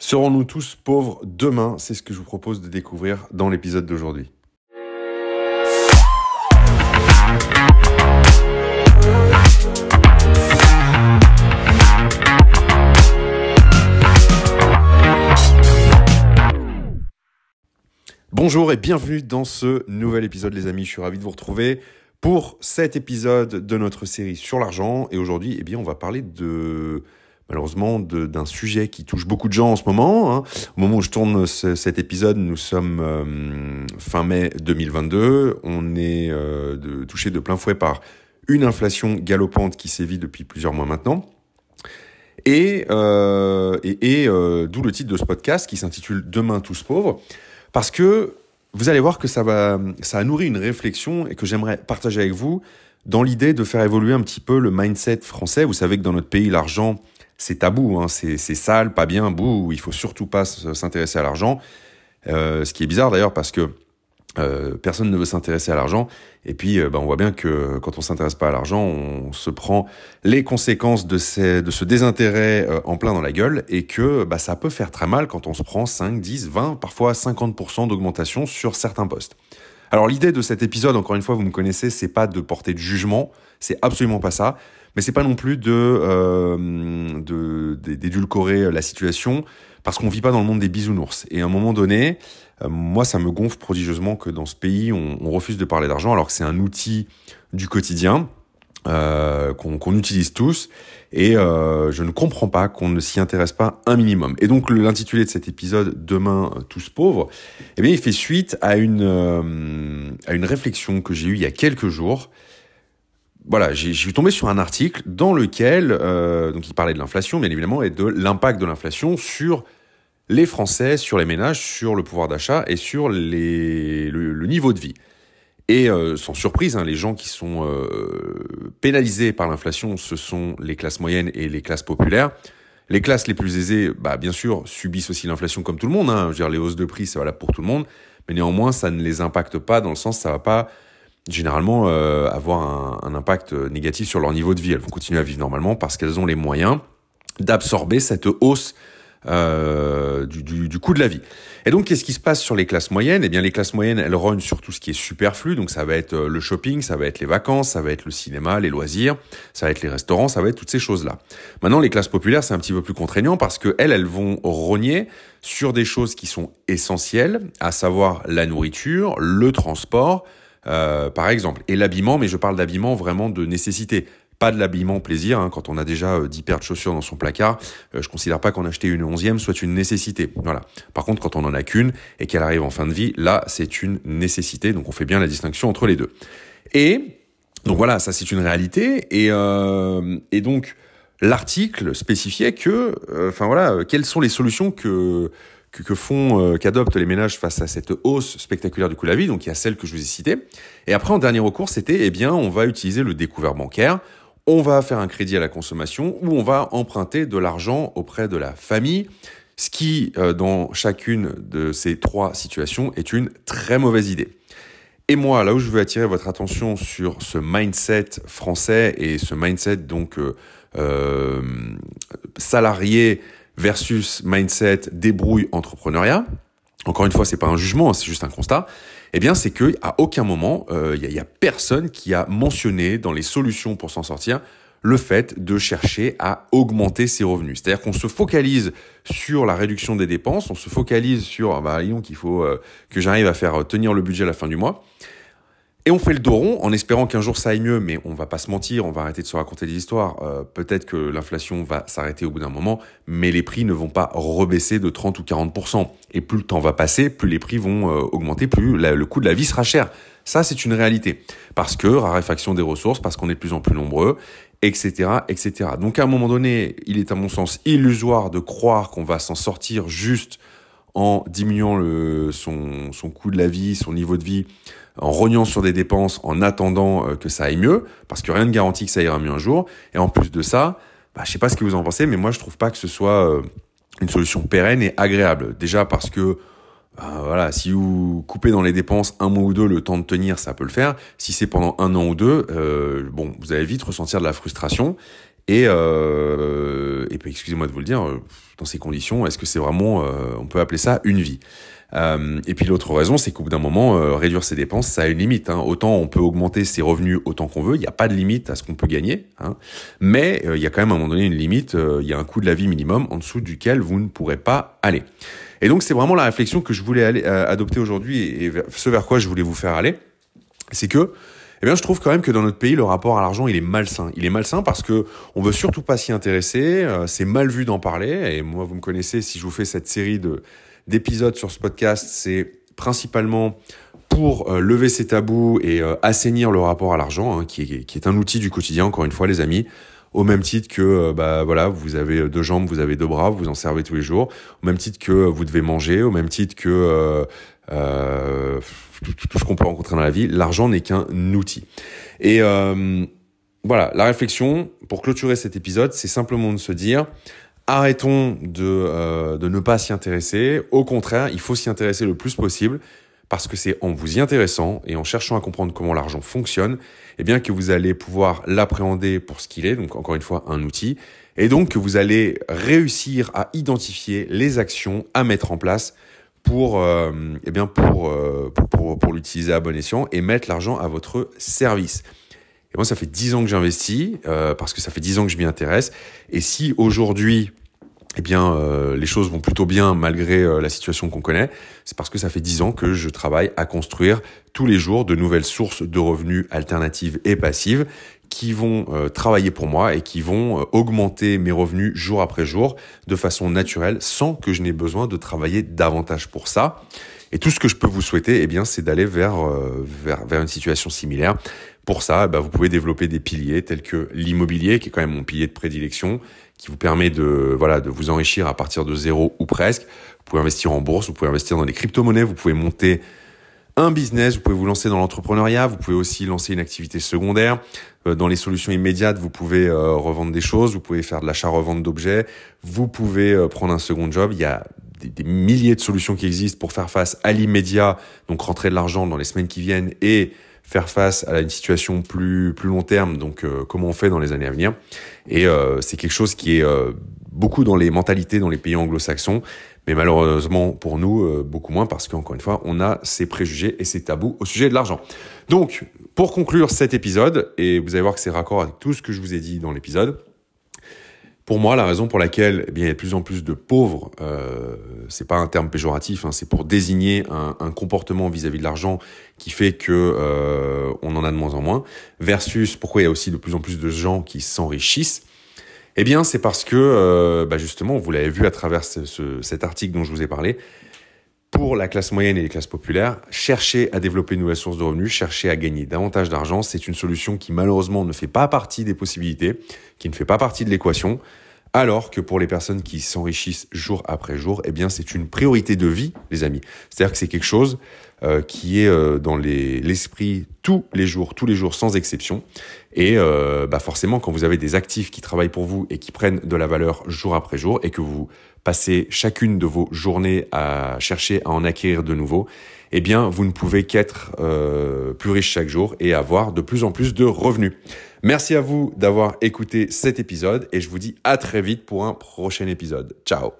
Serons-nous tous pauvres demain C'est ce que je vous propose de découvrir dans l'épisode d'aujourd'hui. Bonjour et bienvenue dans ce nouvel épisode les amis, je suis ravi de vous retrouver pour cet épisode de notre série sur l'argent et aujourd'hui eh bien on va parler de malheureusement d'un sujet qui touche beaucoup de gens en ce moment. Hein. Au moment où je tourne cet épisode, nous sommes euh, fin mai 2022. On est euh, de, touché de plein fouet par une inflation galopante qui sévit depuis plusieurs mois maintenant. Et, euh, et, et d'où le titre de ce podcast qui s'intitule Demain tous pauvres, parce que vous allez voir que ça, va, ça a nourri une réflexion et que j'aimerais partager avec vous dans l'idée de faire évoluer un petit peu le mindset français. Vous savez que dans notre pays, l'argent, c'est tabou, hein. c'est sale, pas bien, bouh, il faut surtout pas s'intéresser à l'argent. Euh, ce qui est bizarre d'ailleurs parce que euh, personne ne veut s'intéresser à l'argent. Et puis, euh, bah, on voit bien que quand on s'intéresse pas à l'argent, on se prend les conséquences de, ce désintérêt en plein dans la gueule et que bah, ça peut faire très mal quand on se prend 5, 10, 20, parfois 50% d'augmentation sur certains postes. Alors l'idée de cet épisode, encore une fois, vous me connaissez, c'est pas de porter de jugement, c'est absolument pas ça, mais c'est pas non plus de euh, d'édulcorer euh, la situation parce qu'on vit pas dans le monde des bisounours. Et à un moment donné, euh, moi, ça me gonfle prodigieusement que dans ce pays, on refuse de parler d'argent alors que c'est un outil du quotidien. Euh, qu'on utilise tous. Et euh, je ne comprends pas qu'on ne s'y intéresse pas un minimum. Et donc l'intitulé de cet épisode, Demain tous pauvres, eh bien, il fait suite à une, euh, à une réflexion que j'ai eue il y a quelques jours. Voilà, je suis tombé sur un article dans lequel, donc il parlait de l'inflation, bien évidemment, et de l'impact de l'inflation sur les Français, sur les ménages, sur le pouvoir d'achat et sur les, le niveau de vie. Et euh, sans surprise, hein, les gens qui sont euh, pénalisés par l'inflation, ce sont les classes moyennes et les classes populaires. Les classes les plus aisées, bah, bien sûr, subissent aussi l'inflation comme tout le monde. Hein. Je dire, les hausses de prix, c'est valable pour tout le monde. Mais néanmoins, ça ne les impacte pas dans le sens, ça va pas généralement euh, avoir un, un, impact négatif sur leur niveau de vie. Elles vont continuer à vivre normalement parce qu'elles ont les moyens d'absorber cette hausse euh, du, coût de la vie. Et donc, qu'est-ce qui se passe sur les classes moyennes Eh bien, les classes moyennes, elles rognent sur tout ce qui est superflu. Donc, ça va être euh, le shopping, ça va être les vacances, ça va être le cinéma, les loisirs, ça va être les restaurants, ça va être toutes ces choses-là. Maintenant, les classes populaires, c'est un petit peu plus contraignant parce que elles, elles vont rogner sur des choses qui sont essentielles, à savoir la nourriture, le transport, euh, par exemple, et l'habillement. Mais je parle d'habillement vraiment de nécessité pas de l'habillement plaisir, hein, quand on a déjà 10 euh, paires de chaussures dans son placard, je euh, je considère pas qu'en acheter une onzième soit une nécessité. Voilà. Par contre, quand on en a qu'une et qu'elle arrive en fin de vie, là, c'est une nécessité, donc on fait bien la distinction entre les deux. Et donc voilà, ça c'est une réalité, et, euh, donc l'article spécifiait que, enfin voilà, quelles sont les solutions que que, font, qu'adoptent les ménages face à cette hausse spectaculaire du coût de la vie. Donc il y a celle que je vous ai citée. Et après, en dernier recours, c'était, eh bien, on va utiliser le découvert bancaire on va faire un crédit à la consommation ou on va emprunter de l'argent auprès de la famille, ce qui, euh, dans chacune de ces trois situations, est une très mauvaise idée. Et moi, là où je veux attirer votre attention sur ce mindset français et ce mindset donc euh, euh, salarié versus mindset débrouille entrepreneuriat, encore une fois, c'est pas un jugement, hein, c'est juste un constat, eh bien, c'est que à aucun moment, il euh, n'y a, personne qui a mentionné dans les solutions pour s'en sortir le fait de chercher à augmenter ses revenus. C'est-à-dire qu'on se focalise sur la réduction des dépenses, on se focalise sur, ah bah, qu'il faut euh, que j'arrive à faire euh, tenir le budget à la fin du mois, et on fait le dos rond en espérant qu'un jour ça aille mieux, mais on va pas se mentir, on va arrêter de se raconter des histoires. Euh, peut-être que l'inflation va s'arrêter au bout d'un moment, mais les prix ne vont pas rebaisser de 30 ou 40%. Et plus le temps va passer, plus les prix vont euh, augmenter, plus le coût de la vie sera cher. Ça, c'est une réalité. Parce que raréfaction des ressources, parce qu'on est de plus en plus nombreux, etc., etc. Donc à un moment donné, il est à mon sens illusoire de croire qu'on va s'en sortir juste en diminuant son coût de la vie, son niveau de vie, en rognant sur des dépenses, en attendant euh, que ça aille mieux, parce que rien ne garantit que ça ira mieux un jour. Et en plus de ça, bah, je ne sais pas ce que vous en pensez, mais moi je trouve pas que ce soit euh, une solution pérenne et agréable. Déjà parce que euh, voilà, si vous coupez dans les dépenses un mois ou deux, le temps de tenir, ça peut le faire. Si c'est pendant un an ou deux, bon, vous allez vite ressentir de la frustration. Et, puis, excusez-moi de vous le dire, dans ces conditions, est-ce que c'est vraiment, on peut appeler ça une vie euh, et puis l'autre raison, c'est qu'au bout d'un moment, euh, réduire ses dépenses, ça a une limite. Hein. Autant on peut augmenter ses revenus autant qu'on veut, il n'y a pas de limite à ce qu'on peut gagner. Hein. Mais euh, il y a quand même à un moment donné une limite, il y a un coût de la vie minimum en dessous duquel vous ne pourrez pas aller. Et donc c'est vraiment la réflexion que je voulais adopter aujourd'hui et, et, ce vers quoi je voulais vous faire aller, c'est que eh bien, je trouve quand même que dans notre pays, le rapport à l'argent, il est malsain. Il est malsain parce que on veut surtout pas s'y intéresser. c'est mal vu d'en parler. Et moi, vous me connaissez si je vous fais cette série de d'épisodes sur ce podcast, c'est principalement pour euh, lever ces tabous et euh, assainir le rapport à l'argent, hein, qui, est, un outil du quotidien, encore une fois, les amis. Au même titre que euh, bah, voilà, vous avez deux jambes, vous avez deux bras, vous en servez tous les jours. Au même titre que vous devez manger, au même titre que tout, ce qu'on peut rencontrer dans la vie, l'argent n'est qu'un outil. Et voilà, la réflexion pour clôturer cet épisode, c'est simplement de se dire Arrêtons euh, de, ne pas s'y intéresser. Au contraire, il faut s'y intéresser le plus possible parce que c'est en vous y intéressant et en cherchant à comprendre comment l'argent fonctionne, eh bien que vous allez pouvoir l'appréhender pour ce qu'il est, donc encore une fois un outil, et donc que vous allez réussir à identifier les actions à mettre en place pour, euh, eh bien euh, pour, pour l'utiliser à bon escient et mettre l'argent à votre service. Et moi, ça fait dix ans que j'investis, euh, parce que ça fait dix ans que je m'y intéresse. Et si aujourd'hui, eh bien, euh, les choses vont plutôt bien malgré euh, la situation qu'on connaît, c'est parce que ça fait dix ans que je travaille à construire tous les jours de nouvelles sources de revenus alternatives et passives qui vont travailler pour moi et qui vont augmenter mes revenus jour après jour de façon naturelle sans que je n'ai besoin de travailler davantage pour ça. Et tout ce que je peux vous souhaiter, eh bien, c'est d'aller vers, vers, vers une situation similaire, pour ça, bah, vous pouvez développer des piliers tels que l'immobilier, qui est quand même mon pilier de prédilection, qui vous permet de, voilà, de vous enrichir à partir de zéro ou presque. Vous pouvez investir en bourse, vous pouvez investir dans les crypto-monnaies, vous pouvez monter un business, vous pouvez vous lancer dans l'entrepreneuriat, vous pouvez aussi lancer une activité secondaire. Euh, dans les solutions immédiates, vous pouvez euh, revendre des choses, vous pouvez faire de l'achat-revente d'objets, vous pouvez euh, prendre un second job. Il y a des, milliers de solutions qui existent pour faire face à l'immédiat, donc rentrer de l'argent dans les semaines qui viennent et faire face à une situation plus plus long terme. Donc euh, comment on fait dans les années à venir Et euh, c'est quelque chose qui est euh, beaucoup dans les mentalités dans les pays anglo-saxons, mais malheureusement pour nous beaucoup moins parce qu'encore une fois on a ces préjugés et ces tabous au sujet de l'argent. Donc pour conclure cet épisode et vous allez voir que c'est raccord avec tout ce que je vous ai dit dans l'épisode. Pour moi, la raison pour laquelle eh bien, il y a de plus en plus de pauvres, euh, c'est pas un terme péjoratif, hein, c'est pour désigner un, comportement vis-à-vis de l'argent qui fait que euh, on en a de moins en moins, versus pourquoi il y a aussi de plus en plus de gens qui s'enrichissent. Eh bien, c'est parce que, euh, bah, justement, vous l'avez vu à travers cet article dont je vous ai parlé, pour la classe moyenne et les classes populaires, chercher à développer une nouvelle source de revenus, chercher à gagner davantage d'argent, c'est une solution qui malheureusement ne fait pas partie des possibilités, qui ne fait pas partie de l'équation, alors que pour les personnes qui s'enrichissent jour après jour, eh bien, c'est une priorité de vie, les amis. C'est-à-dire que c'est quelque chose euh, qui est euh, dans l'esprit tous les jours, tous les jours, sans exception. Et euh, bah forcément, quand vous avez des actifs qui travaillent pour vous et qui prennent de la valeur jour après jour, et que vous passez chacune de vos journées à chercher à en acquérir de nouveau, eh bien, vous ne pouvez qu'être plus riche chaque jour et avoir de plus en plus de revenus. Merci à vous d'avoir écouté cet épisode et je vous dis à très vite pour un prochain épisode. Ciao